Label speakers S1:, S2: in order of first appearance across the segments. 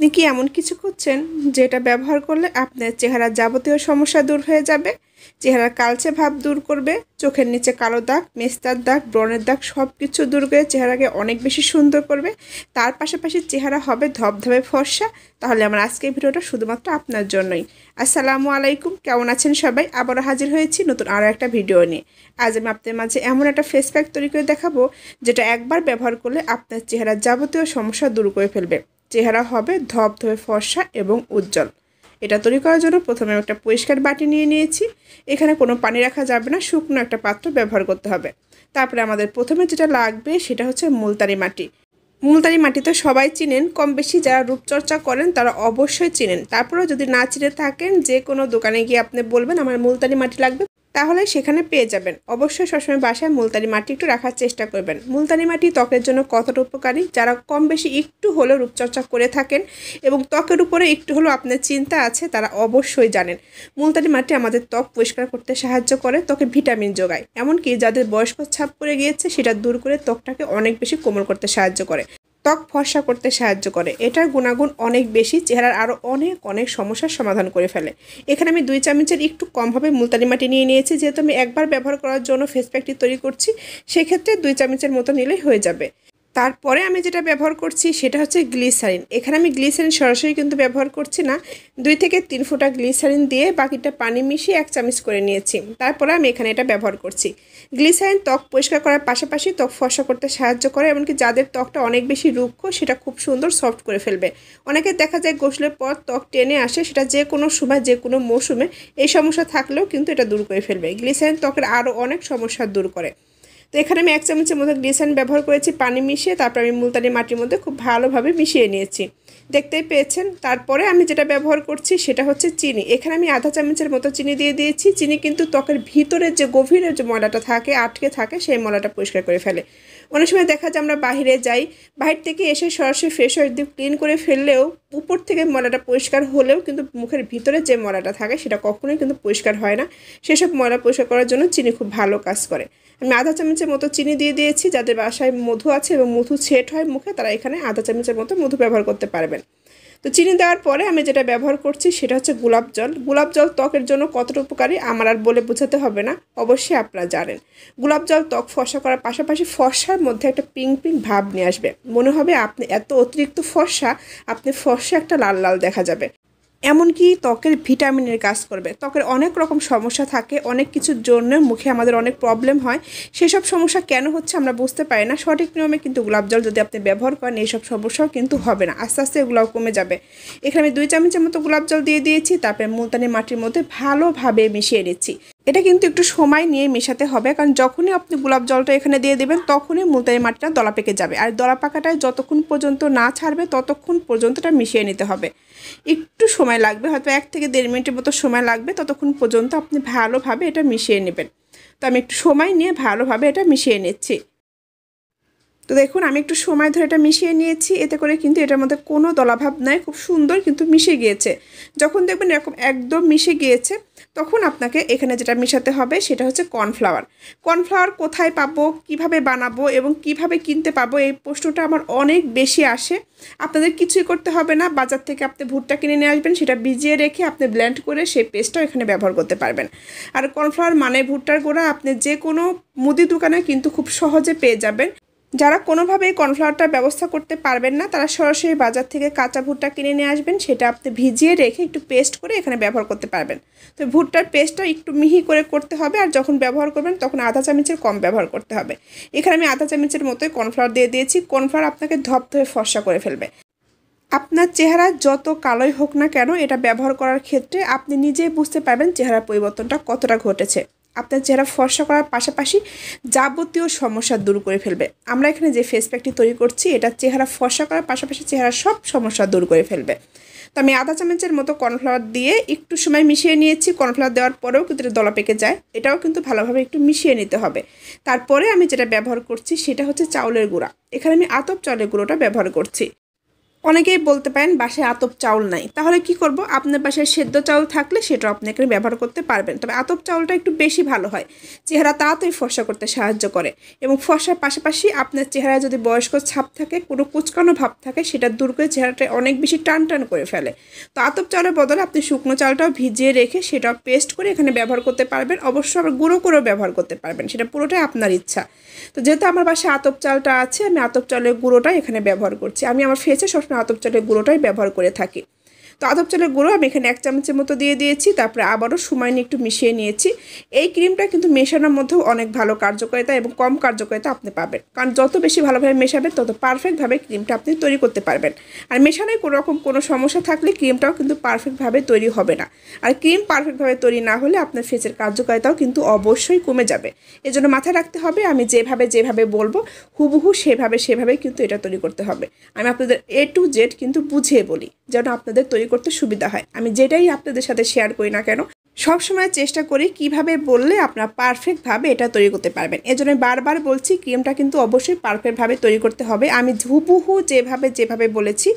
S1: আপনি কি এমন কিছু করছেন যেটা ব্যবহার করলে আপনার চেহারার যাবতীয় সমস্যা দূর হয়ে যাবে চেহারার কালচে ভাব দূর করবে চোখের নিচে কালো দাগ মেস্তার দাগ ব্রণের দাগ সব কিছু দূর করে চেহারাকে অনেক বেশি সুন্দর করবে তার পাশাপাশি চেহারা হবে ধবধবে ফর্সা তাহলে আমার আজকের ভিডিওটা শুধুমাত্র আপনার জন্যই আসসালামু আলাইকুম কেমন আছেন সবাই আবারও হাজির হয়েছি নতুন আরও একটা ভিডিও নিয়ে আজ আমি আপনাদের মাঝে এমন একটা ফেস প্যাক তৈরি করে দেখাবো যেটা একবার ব্যবহার করলে আপনার চেহারার যাবতীয় সমস্যা দূর করে ফেলবে চেহারা হবে ধপে ফর্সা এবং উজ্জ্বল এটা তৈরি করার জন্য প্রথমে একটা পরিষ্কার বাটি নিয়ে নিয়েছি এখানে কোনো পানি রাখা যাবে না শুকনো একটা পাত্র ব্যবহার করতে হবে তারপরে আমাদের প্রথমে যেটা লাগবে সেটা হচ্ছে মুলতারি মাটি মুলতারি মাটি তো সবাই চিনেন কম বেশি যারা রূপচর্চা করেন তারা অবশ্যই চিনেন তারপরেও যদি না চিনে থাকেন যে কোনো দোকানে গিয়ে আপনি বলবেন আমার মুলতারি মাটি লাগবে তাহলে সেখানে পেয়ে যাবেন অবশ্যই সবসময় বাসায় মুলতানি মাটি একটু রাখার চেষ্টা করবেন মুলতানি মাটি ত্বকের জন্য কতটা উপকারী যারা কম বেশি একটু হলেও রূপচর্চা করে থাকেন এবং ত্বকের উপরে একটু হলেও আপনার চিন্তা আছে তারা অবশ্যই জানেন মুলতানি মাটি আমাদের ত্বক পরিষ্কার করতে সাহায্য করে ত্বকে ভিটামিন যোগায় এমনকি যাদের বয়স্ক ছাপ পড়ে গিয়েছে সেটা দূর করে ত্বকটাকে অনেক বেশি কোমল করতে সাহায্য করে ত্বক ফর্সা করতে সাহায্য করে এটার গুণাগুণ অনেক বেশি চেহারার আরও অনেক অনেক সমস্যার সমাধান করে ফেলে এখানে আমি দুই চামচের একটু কমভাবে মুলতানি মাটি নিয়ে নিয়েছি যেহেতু আমি একবার ব্যবহার করার জন্য ফেস প্যাকটি তৈরি করছি সেক্ষেত্রে দুই চামচের মতো নিলেই হয়ে যাবে তারপরে আমি যেটা ব্যবহার করছি সেটা হচ্ছে গ্লিসারিন এখানে আমি গ্লিসারিন সরাসরি কিন্তু ব্যবহার করছি না দুই থেকে তিন ফোঁটা গ্লিসারিন দিয়ে বাকিটা পানি মিশিয়ে এক চামচ করে নিয়েছি তারপরে আমি এখানে এটা ব্যবহার করছি গ্লিসারিন ত্বক পরিষ্কার করার পাশাপাশি ত্বক ফসা করতে সাহায্য করে এমনকি যাদের ত্বকটা অনেক বেশি রুক্ষ সেটা খুব সুন্দর সফট করে ফেলবে অনেকে দেখা যায় গোসলের পর ত্বক টেনে আসে সেটা যে কোনো সময় যে কোনো মৌসুমে এই সমস্যা থাকলেও কিন্তু এটা দূর করে ফেলবে গ্লিসারিন ত্বকের আরও অনেক সমস্যা দূর করে তো এখানে আমি এক চামচের মধ্যে গ্লিসান ব্যবহার করেছি পানি মিশিয়ে তারপর আমি মুলতানি মাটির মধ্যে খুব ভালোভাবে মিশিয়ে নিয়েছি দেখতেই পেয়েছেন তারপরে আমি যেটা ব্যবহার করছি সেটা হচ্ছে চিনি এখানে আমি আধা চামচের মতো চিনি দিয়ে দিয়েছি চিনি কিন্তু ত্বকের ভিতরের যে গভীরের যে ময়লাটা থাকে আটকে থাকে সেই ময়লাটা পরিষ্কার করে ফেলে অনেক সময় দেখা যায় আমরা বাহিরে যাই বাহির থেকে এসে সরাসরি ফ্রেশ দিয়ে ক্লিন করে ফেললেও উপর থেকে ময়লাটা পরিষ্কার হলেও কিন্তু মুখের ভিতরে যে ময়লাটা থাকে সেটা কখনোই কিন্তু পরিষ্কার হয় না সেসব ময়লা পরিষ্কার করার জন্য চিনি খুব ভালো কাজ করে আমি আধা চামচের মতো চিনি দিয়ে দিয়েছি যাদের বাসায় মধু আছে এবং মধু ছেট হয় মুখে তারা এখানে আধা চামচের মতো মধু ব্যবহার করতে পারবেন তো চিনি দেওয়ার পরে আমি যেটা ব্যবহার করছি সেটা হচ্ছে গোলাপ জল গোলাপ জল ত্বকের জন্য কতটা উপকারী আমার আর বলে বোঝাতে হবে না অবশ্যই আপনারা জানেন গোলাপ জল ত্বক ফর্সা করার পাশাপাশি ফর্সার মধ্যে একটা পিঙ্ক পিঙ্ক ভাব নিয়ে আসবে মনে হবে আপনি এত অতিরিক্ত ফর্সা আপনি ফর্সা একটা লাল লাল দেখা যাবে এমনকি ত্বকের ভিটামিনের কাজ করবে ত্বকের অনেক রকম সমস্যা থাকে অনেক কিছুর জন্য মুখে আমাদের অনেক প্রবলেম হয় সেসব সমস্যা কেন হচ্ছে আমরা বুঝতে পারি না সঠিক নিয়মে কিন্তু গোলাপ জল যদি আপনি ব্যবহার করেন এইসব সমস্যাও কিন্তু হবে না আস্তে আস্তে এগুলোও কমে যাবে এখানে আমি দুই চামচের মতো গোলাপ জল দিয়ে দিয়েছি তারপরে মুলতানি মাটির মধ্যে ভালোভাবে মিশিয়ে নিচ্ছি এটা কিন্তু একটু সময় নিয়ে মেশাতে হবে কারণ যখনই আপনি গোলাপ জলটা এখানে দিয়ে দেবেন তখনই মুলতানি মাটিটা দলা পেকে যাবে আর দলা পাকাটায় যতক্ষণ পর্যন্ত না ছাড়বে ততক্ষণ পর্যন্ত এটা মিশিয়ে নিতে হবে একটু সময় লাগবে হয়তো এক থেকে দেড় মিনিটের মতো সময় লাগবে ততক্ষণ পর্যন্ত আপনি ভালোভাবে এটা মিশিয়ে নেবেন তো আমি একটু সময় নিয়ে ভালোভাবে এটা মিশিয়ে নিচ্ছি তো দেখুন আমি একটু সময় ধরে এটা মিশিয়ে নিয়েছি এতে করে কিন্তু এটার মধ্যে কোনো দলাভাব নাই খুব সুন্দর কিন্তু মিশে গিয়েছে যখন দেখবেন এরকম একদম মিশে গিয়েছে তখন আপনাকে এখানে যেটা মিশাতে হবে সেটা হচ্ছে কর্নফ্লাওয়ার কর্নফ্লাওয়ার কোথায় পাবো কিভাবে বানাবো এবং কিভাবে কিনতে পাবো এই প্রশ্নটা আমার অনেক বেশি আসে আপনাদের কিছুই করতে হবে না বাজার থেকে আপনি ভুট্টা কিনে নিয়ে আসবেন সেটা ভিজিয়ে রেখে আপনি ব্ল্যান্ড করে সেই পেস্টটাও এখানে ব্যবহার করতে পারবেন আর কর্নফ্লাওয়ার মানে ভুট্টার গোড়া আপনি যে কোনো মুদি দোকানে কিন্তু খুব সহজে পেয়ে যাবেন যারা কোনোভাবেই কর্নফ্লাওয়ারটা ব্যবস্থা করতে পারবেন না তারা সরাসরি বাজার থেকে কাঁচা ভুট্টা কিনে নিয়ে আসবেন সেটা আপনি ভিজিয়ে রেখে একটু পেস্ট করে এখানে ব্যবহার করতে পারবেন তো ভুট্টার পেস্টটা একটু মিহি করে করতে হবে আর যখন ব্যবহার করবেন তখন আধা চামচের কম ব্যবহার করতে হবে এখানে আমি আধা চামচের মতোই কর্নফ্লাওয়ার দিয়ে দিয়েছি কর্নফ্লাওয়ার আপনাকে ধপ ধরে ফর্সা করে ফেলবে আপনার চেহারা যত কালোই হোক না কেন এটা ব্যবহার করার ক্ষেত্রে আপনি নিজেই বুঝতে পারবেন চেহারা পরিবর্তনটা কতটা ঘটেছে আপনার চেহারা ফর্সা করার পাশাপাশি যাবতীয় সমস্যা দূর করে ফেলবে আমরা এখানে যে ফেস প্যাকটি তৈরি করছি এটা চেহারা ফর্সা করার পাশাপাশি চেহারা সব সমস্যা দূর করে ফেলবে তো আমি আধা চামচের মতো কর্নফ্লাওয়ার দিয়ে একটু সময় মিশিয়ে নিয়েছি কর্নফ্লাওয়ার দেওয়ার পরেও কিন্তু দলা পেকে যায় এটাও কিন্তু ভালোভাবে একটু মিশিয়ে নিতে হবে তারপরে আমি যেটা ব্যবহার করছি সেটা হচ্ছে চাউলের গুঁড়া এখানে আমি আতপ চাউলের গুঁড়োটা ব্যবহার করছি অনেকেই বলতে পারেন বাসায় আতপ চাউল নাই তাহলে কি করব আপনার বাসায় সেদ্ধ চাউল থাকলে সেটা আপনি এখানে ব্যবহার করতে পারবেন তবে আতপ চাউলটা একটু বেশি ভালো হয় চেহারা তাড়াতাড়ি ফসা করতে সাহায্য করে এবং ফসার পাশাপাশি আপনার চেহারায় যদি বয়স্ক ছাপ থাকে কোনো কুচকানো ভাব থাকে সেটা দূর করে চেহারাটা অনেক বেশি টান টান করে ফেলে তো আতপ চাউলের বদলে আপনি শুকনো চালটাও ভিজিয়ে রেখে সেটা পেস্ট করে এখানে ব্যবহার করতে পারবেন অবশ্য আবার গুঁড়ো করেও ব্যবহার করতে পারবেন সেটা পুরোটাই আপনার ইচ্ছা তো যেহেতু আমার বাসায় আতপ চালটা আছে আমি আতপ চালের গুঁড়োটা এখানে ব্যবহার করছি আমি আমার ফেসে সব স্নাতক চাটের গুঁড়োটাই ব্যবহার করে থাকি তো আদব চালের গুঁড়ো আমি এখানে এক চামচের মতো দিয়ে দিয়েছি তারপরে আবারও সময় নিয়ে একটু মিশিয়ে নিয়েছি এই ক্রিমটা কিন্তু মেশানোর মধ্যেও অনেক ভালো কার্যকারিতা এবং কম কার্যকারিতা আপনি পাবেন কারণ যত বেশি ভালোভাবে মেশাবেন তত পারফেক্টভাবে ক্রিমটা আপনি তৈরি করতে পারবেন আর মেশানোয় কোনো রকম কোনো সমস্যা থাকলে ক্রিমটাও কিন্তু পারফেক্টভাবে তৈরি হবে না আর ক্রিম পারফেক্টভাবে তৈরি না হলে আপনার ফেসের কার্যকারিতাও কিন্তু অবশ্যই কমে যাবে এজন্য মাথায় রাখতে হবে আমি যেভাবে যেভাবে বলবো হুবহু সেভাবে সেভাবে কিন্তু এটা তৈরি করতে হবে আমি আপনাদের এ টু জেড কিন্তু বুঝিয়ে বলি যেন আপনাদের তৈরি করতে সুবিধা হয় আমি যেটাই আপনাদের সাথে শেয়ার করি না কেন সব সময় চেষ্টা করি কিভাবে বললে আপনারা পারফেক্টভাবে এটা তৈরি করতে পারবেন এজন্য বারবার বলছি ক্রিমটা কিন্তু অবশ্যই পারফেক্টভাবে তৈরি করতে হবে আমি হুবহু যেভাবে যেভাবে বলেছি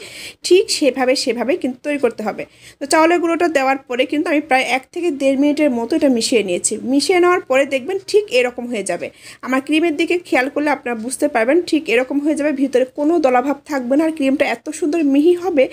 S1: ঠিক সেভাবে সেভাবে কিন্তু তৈরি করতে হবে তো চাউলের গুঁড়োটা দেওয়ার পরে কিন্তু আমি প্রায় এক থেকে দেড় মিনিটের মতো এটা মিশিয়ে নিয়েছি মিশিয়ে নেওয়ার পরে দেখবেন ঠিক এরকম হয়ে যাবে আমার ক্রিমের দিকে খেয়াল করলে আপনারা বুঝতে পারবেন ঠিক এরকম হয়ে যাবে ভিতরে কোনো দলাভাব থাকবে না আর ক্রিমটা এত সুন্দর মিহি হবে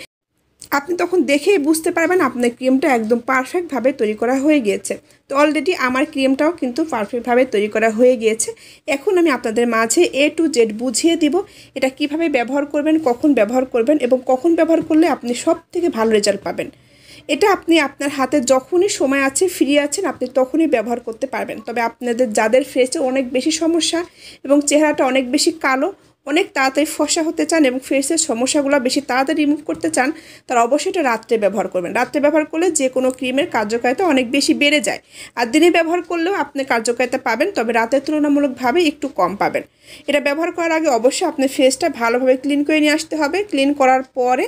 S1: আপনি তখন দেখেই বুঝতে পারবেন আপনার ক্রিমটা একদম পারফেক্টভাবে তৈরি করা হয়ে গিয়েছে তো অলরেডি আমার ক্রিমটাও কিন্তু পারফেক্টভাবে তৈরি করা হয়ে গিয়েছে এখন আমি আপনাদের মাঝে এ টু জেড বুঝিয়ে দিব এটা কিভাবে ব্যবহার করবেন কখন ব্যবহার করবেন এবং কখন ব্যবহার করলে আপনি সব থেকে ভালো রেজাল্ট পাবেন এটা আপনি আপনার হাতে যখনই সময় আছে ফ্রি আছেন আপনি তখনই ব্যবহার করতে পারবেন তবে আপনাদের যাদের ফেসে অনেক বেশি সমস্যা এবং চেহারাটা অনেক বেশি কালো অনেক তাড়াতাড়ি ফসা হতে চান এবং ফেসের সমস্যাগুলো বেশি তাড়াতাড়ি রিমুভ করতে চান তার অবশ্যই এটা রাত্রে ব্যবহার করবেন রাত্রে ব্যবহার করলে যে কোনো ক্রিমের কার্যকারিতা অনেক বেশি বেড়ে যায় আর দিনে ব্যবহার করলেও আপনি কার্যকারিতা পাবেন তবে রাতের তুলনামূলকভাবে একটু কম পাবেন এটা ব্যবহার করার আগে অবশ্যই আপনি ফেসটা ভালোভাবে ক্লিন করে নিয়ে আসতে হবে ক্লিন করার পরে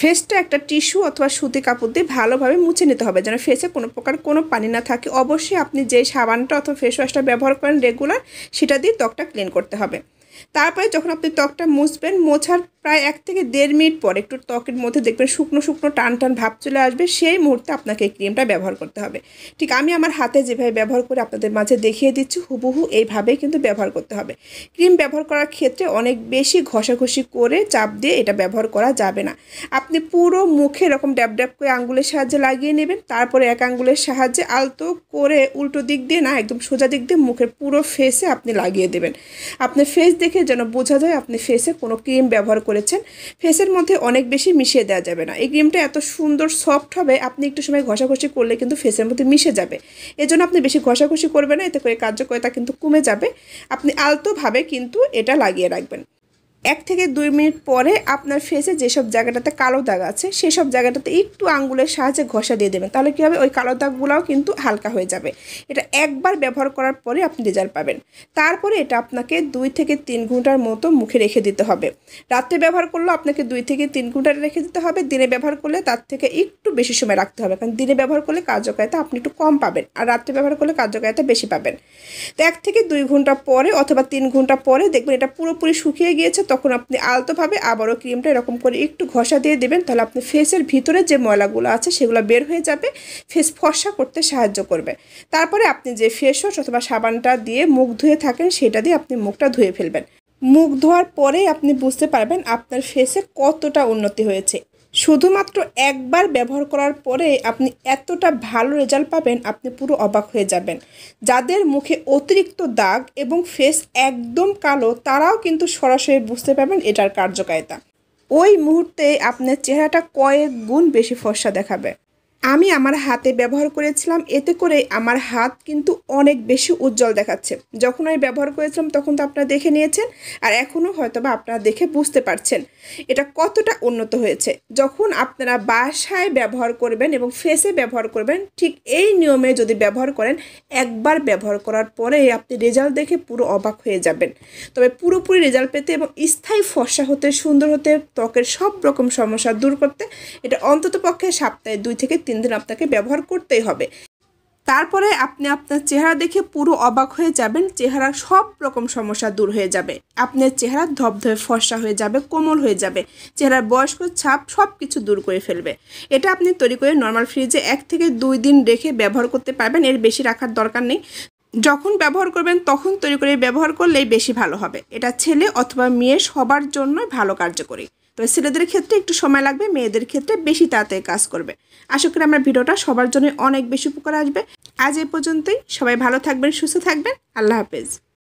S1: ফেসটা একটা টিস্যু অথবা সুতি কাপড় দিয়ে ভালোভাবে মুছে নিতে হবে যেন ফেসে কোনো প্রকার কোনো পানি না থাকে অবশ্যই আপনি যে সাবানটা অথবা ফেস ওয়াশটা ব্যবহার করেন রেগুলার সেটা দিয়ে ত্বকটা ক্লিন করতে হবে তারপরে যখন আপনি ত্বকটা মুছবেন মোছার প্রায় এক থেকে দেড় মিনিট পর একটু ত্বকের মধ্যে দেখবেন শুকনো শুকনো টান টান ভাব চলে আসবে সেই মুহূর্তে আপনাকে এই ক্রিমটা ব্যবহার করতে হবে ঠিক আমি আমার হাতে যেভাবে ব্যবহার করে আপনাদের মাঝে দেখিয়ে দিচ্ছি হুবহু এইভাবেই কিন্তু ব্যবহার করতে হবে ক্রিম ব্যবহার করার ক্ষেত্রে অনেক বেশি ঘষাঘষি করে চাপ দিয়ে এটা ব্যবহার করা যাবে না আপনি পুরো মুখে এরকম ড্যাব ড্যাব করে আঙ্গুলের সাহায্যে লাগিয়ে নেবেন তারপরে এক আঙ্গুলের সাহায্যে আলতো করে উল্টো দিক দিয়ে না একদম সোজা দিক দিয়ে মুখের পুরো ফেসে আপনি লাগিয়ে দেবেন আপনার ফেস দেখে দেখে যেন বোঝা যায় আপনি ফেসে কোনো ক্রিম ব্যবহার করেছেন ফেসের মধ্যে অনেক বেশি মিশিয়ে দেওয়া যাবে না এই ক্রিমটা এত সুন্দর সফট হবে আপনি একটু সময় ঘষাঘষি করলে কিন্তু ফেসের মধ্যে মিশে যাবে এজন্য আপনি বেশি ঘষাঘষি করবেন না এতে করে কার্যকরিতা কিন্তু কমে যাবে আপনি আলতোভাবে কিন্তু এটা লাগিয়ে রাখবেন এক থেকে দুই মিনিট পরে আপনার ফেসে যেসব জায়গাটাতে কালো দাগ আছে সেসব জায়গাটাতে একটু আঙ্গুলের সাহায্যে ঘষা দিয়ে দেবেন তাহলে কী হবে ওই কালো দাগগুলোও কিন্তু হালকা হয়ে যাবে এটা একবার ব্যবহার করার পরে আপনি রেজাল্ট পাবেন তারপরে এটা আপনাকে দুই থেকে তিন ঘন্টার মতো মুখে রেখে দিতে হবে রাত্রে ব্যবহার করলে আপনাকে দুই থেকে তিন ঘন্টা রেখে দিতে হবে দিনে ব্যবহার করলে তার থেকে একটু বেশি সময় রাখতে হবে কারণ দিনে ব্যবহার করলে কার্যকারিতা আপনি একটু কম পাবেন আর রাত্রে ব্যবহার করলে কার্যকারিতা বেশি পাবেন তো এক থেকে দুই ঘন্টা পরে অথবা তিন ঘন্টা পরে দেখবেন এটা পুরোপুরি শুকিয়ে গিয়েছে তখন আপনি আলতোভাবে আবারও ক্রিমটা এরকম করে একটু ঘষা দিয়ে দেবেন তাহলে আপনি ফেসের ভিতরে যে ময়লাগুলো আছে সেগুলো বের হয়ে যাবে ফেস ফর্সা করতে সাহায্য করবে তারপরে আপনি যে ফেস ওয়াশ অথবা সাবানটা দিয়ে মুখ ধুয়ে থাকেন সেটা দিয়ে আপনি মুখটা ধুয়ে ফেলবেন মুখ ধোয়ার পরেই আপনি বুঝতে পারবেন আপনার ফেসে কতটা উন্নতি হয়েছে শুধুমাত্র একবার ব্যবহার করার পরে আপনি এতটা ভালো রেজাল্ট পাবেন আপনি পুরো অবাক হয়ে যাবেন যাদের মুখে অতিরিক্ত দাগ এবং ফেস একদম কালো তারাও কিন্তু সরাসরি বুঝতে পারবেন এটার কার্যকারিতা ওই মুহূর্তে আপনার চেহারাটা কয়েক গুণ বেশি ফর্সা দেখাবে আমি আমার হাতে ব্যবহার করেছিলাম এতে করে আমার হাত কিন্তু অনেক বেশি উজ্জ্বল দেখাচ্ছে যখন আমি ব্যবহার করেছিলাম তখন তো আপনারা দেখে নিয়েছেন আর এখনও হয়তো বা আপনারা দেখে বুঝতে পারছেন এটা কতটা উন্নত হয়েছে যখন আপনারা বাসায় ব্যবহার করবেন এবং ফেসে ব্যবহার করবেন ঠিক এই নিয়মে যদি ব্যবহার করেন একবার ব্যবহার করার পরে আপনি রেজাল্ট দেখে পুরো অবাক হয়ে যাবেন তবে পুরোপুরি রেজাল্ট পেতে এবং স্থায়ী ফর্সা হতে সুন্দর হতে ত্বকের সব রকম সমস্যা দূর করতে এটা অন্ততপক্ষে সপ্তাহে দুই থেকে তিন তিন দিন আপনাকে ব্যবহার করতেই হবে তারপরে আপনি আপনার চেহারা দেখে পুরো অবাক হয়ে যাবেন চেহারা সব রকম সমস্যা দূর হয়ে যাবে আপনার চেহারা ধবধবে ফর্সা হয়ে যাবে কোমল হয়ে যাবে চেহারার বয়স্ক ছাপ সব কিছু দূর করে ফেলবে এটা আপনি তৈরি করে নর্মাল ফ্রিজে এক থেকে দুই দিন রেখে ব্যবহার করতে পারবেন এর বেশি রাখার দরকার নেই যখন ব্যবহার করবেন তখন তৈরি করে ব্যবহার করলেই বেশি ভালো হবে এটা ছেলে অথবা মেয়ে সবার জন্য ভালো কার্যকরী তবে ছেলেদের ক্ষেত্রে একটু সময় লাগবে মেয়েদের ক্ষেত্রে বেশি তাড়াতাড়ি কাজ করবে আশা করি আমার ভিডিওটা সবার জন্য অনেক বেশি উপকার আসবে আজ এ পর্যন্তই সবাই ভালো থাকবেন সুস্থ থাকবেন আল্লাহ হাফেজ